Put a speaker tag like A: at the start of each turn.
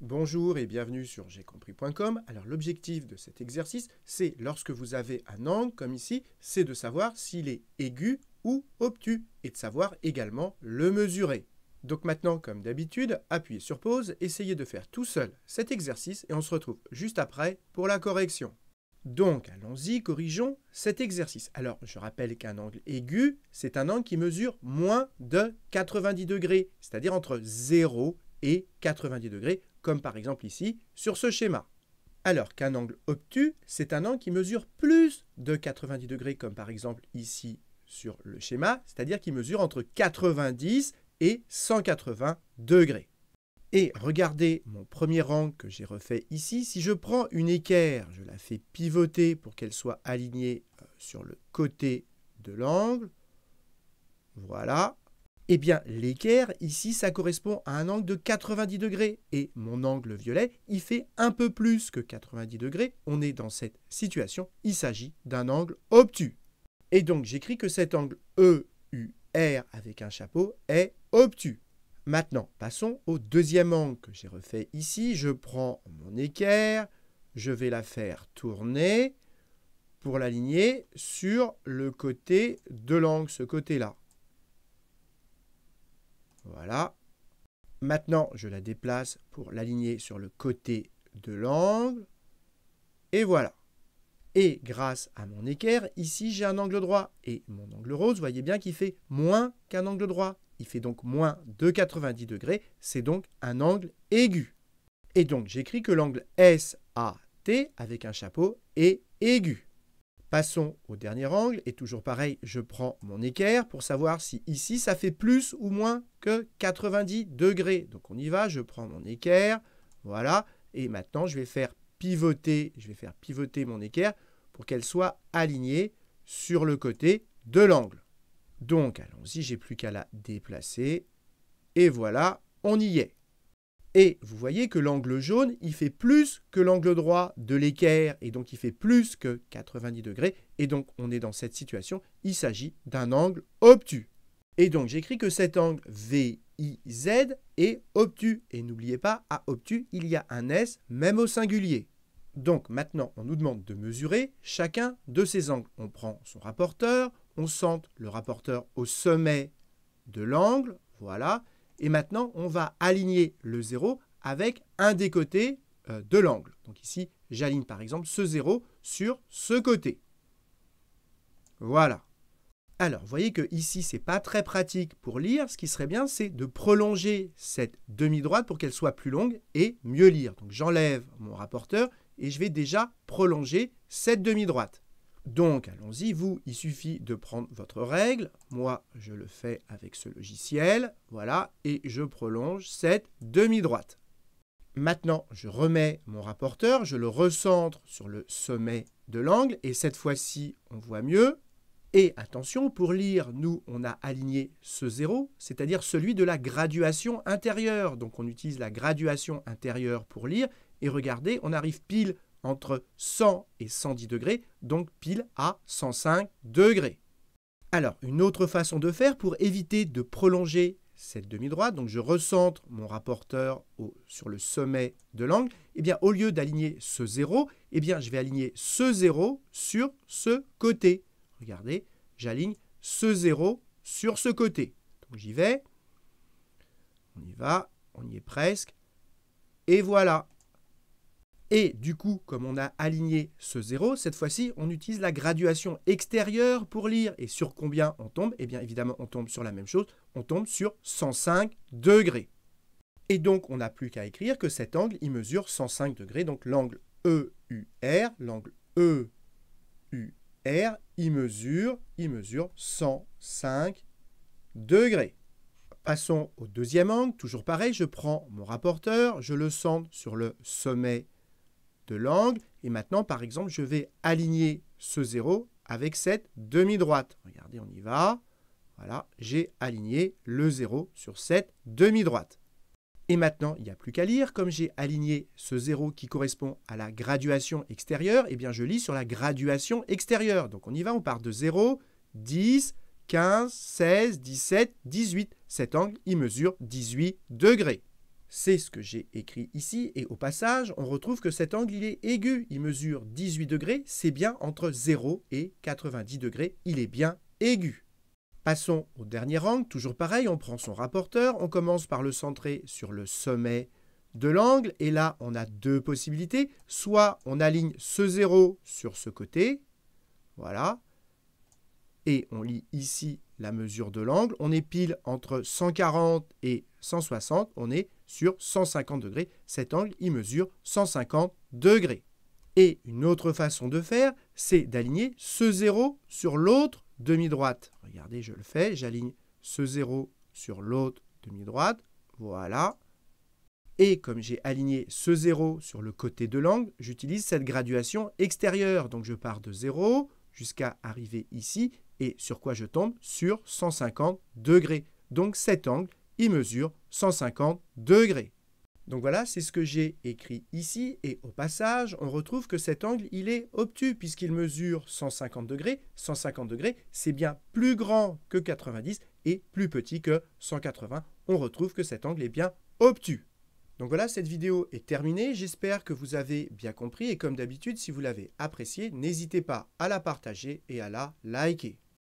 A: Bonjour et bienvenue sur compris.com. Alors l'objectif de cet exercice, c'est lorsque vous avez un angle comme ici, c'est de savoir s'il est aigu ou obtus et de savoir également le mesurer. Donc maintenant, comme d'habitude, appuyez sur pause, essayez de faire tout seul cet exercice et on se retrouve juste après pour la correction. Donc allons-y, corrigeons cet exercice. Alors je rappelle qu'un angle aigu, c'est un angle qui mesure moins de 90 degrés, c'est-à-dire entre 0 et 90 degrés comme par exemple ici sur ce schéma. Alors qu'un angle obtus, c'est un angle qui mesure plus de 90 degrés, comme par exemple ici sur le schéma, c'est-à-dire qui mesure entre 90 et 180 degrés. Et regardez mon premier angle que j'ai refait ici. Si je prends une équerre, je la fais pivoter pour qu'elle soit alignée euh, sur le côté de l'angle. Voilà, eh bien l'équerre ici ça correspond à un angle de 90 degrés et mon angle violet il fait un peu plus que 90 degrés, on est dans cette situation, il s'agit d'un angle obtus. Et donc j'écris que cet angle EUR avec un chapeau est obtus. Maintenant, passons au deuxième angle que j'ai refait ici. Je prends mon équerre, je vais la faire tourner pour l'aligner sur le côté de l'angle, ce côté-là. Voilà. Maintenant, je la déplace pour l'aligner sur le côté de l'angle. Et voilà. Et grâce à mon équerre, ici j'ai un angle droit. Et mon angle rose, vous voyez bien qu'il fait moins qu'un angle droit. Il fait donc moins de 90 degrés. C'est donc un angle aigu. Et donc j'écris que l'angle SAT avec un chapeau est aigu. Passons au dernier angle, et toujours pareil, je prends mon équerre pour savoir si ici ça fait plus ou moins que 90 degrés. Donc on y va, je prends mon équerre, voilà, et maintenant je vais faire pivoter, je vais faire pivoter mon équerre pour qu'elle soit alignée sur le côté de l'angle. Donc allons-y, j'ai plus qu'à la déplacer, et voilà, on y est. Et vous voyez que l'angle jaune, il fait plus que l'angle droit de l'équerre, et donc il fait plus que 90 degrés, et donc on est dans cette situation, il s'agit d'un angle obtus. Et donc j'écris que cet angle VIZ est obtus, et n'oubliez pas, à obtus, il y a un S, même au singulier. Donc maintenant, on nous demande de mesurer chacun de ces angles. On prend son rapporteur, on sente le rapporteur au sommet de l'angle, voilà, et maintenant, on va aligner le 0 avec un des côtés euh, de l'angle. Donc ici, j'aligne par exemple ce 0 sur ce côté. Voilà. Alors, vous voyez que ici, ce n'est pas très pratique pour lire. Ce qui serait bien, c'est de prolonger cette demi-droite pour qu'elle soit plus longue et mieux lire. Donc, j'enlève mon rapporteur et je vais déjà prolonger cette demi-droite. Donc, allons-y, vous, il suffit de prendre votre règle. Moi, je le fais avec ce logiciel. Voilà, et je prolonge cette demi-droite. Maintenant, je remets mon rapporteur, je le recentre sur le sommet de l'angle, et cette fois-ci, on voit mieux. Et attention, pour lire, nous, on a aligné ce zéro, c'est-à-dire celui de la graduation intérieure. Donc, on utilise la graduation intérieure pour lire, et regardez, on arrive pile entre 100 et 110 degrés, donc pile à 105 degrés. Alors, une autre façon de faire pour éviter de prolonger cette demi-droite, donc je recentre mon rapporteur sur le sommet de l'angle, et eh bien au lieu d'aligner ce 0, et eh bien je vais aligner ce 0 sur ce côté. Regardez, j'aligne ce zéro sur ce côté. Donc j'y vais, on y va, on y est presque, et voilà, et du coup, comme on a aligné ce 0, cette fois-ci, on utilise la graduation extérieure pour lire. Et sur combien on tombe Eh bien, évidemment, on tombe sur la même chose. On tombe sur 105 degrés. Et donc, on n'a plus qu'à écrire que cet angle, il mesure 105 degrés. Donc, l'angle EUR, l'angle EUR, il mesure, il mesure 105 degrés. Passons au deuxième angle. Toujours pareil, je prends mon rapporteur, je le centre sur le sommet de l'angle. Et maintenant, par exemple, je vais aligner ce 0 avec cette demi-droite. Regardez, on y va. Voilà, j'ai aligné le 0 sur cette demi-droite. Et maintenant, il n'y a plus qu'à lire. Comme j'ai aligné ce 0 qui correspond à la graduation extérieure, eh bien je lis sur la graduation extérieure. Donc on y va, on part de 0, 10, 15, 16, 17, 18. Cet angle, il mesure 18 degrés. C'est ce que j'ai écrit ici, et au passage, on retrouve que cet angle, il est aigu, il mesure 18 degrés, c'est bien entre 0 et 90 degrés, il est bien aigu. Passons au dernier angle, toujours pareil, on prend son rapporteur, on commence par le centrer sur le sommet de l'angle, et là, on a deux possibilités, soit on aligne ce 0 sur ce côté, voilà, et on lit ici la mesure de l'angle, on est pile entre 140 et 160, on est sur 150 degrés. Cet angle, il mesure 150 degrés. Et une autre façon de faire, c'est d'aligner ce zéro sur l'autre demi-droite. Regardez, je le fais, j'aligne ce 0 sur l'autre demi-droite. Voilà. Et comme j'ai aligné ce zéro sur le côté de l'angle, j'utilise cette graduation extérieure. Donc je pars de 0 jusqu'à arriver ici. Et sur quoi je tombe Sur 150 degrés. Donc cet angle, il mesure 150 degrés. Donc voilà, c'est ce que j'ai écrit ici, et au passage, on retrouve que cet angle, il est obtus, puisqu'il mesure 150 degrés. 150 degrés, c'est bien plus grand que 90 et plus petit que 180. On retrouve que cet angle est bien obtus. Donc voilà, cette vidéo est terminée. J'espère que vous avez bien compris, et comme d'habitude, si vous l'avez appréciée, n'hésitez pas à la partager et à la liker.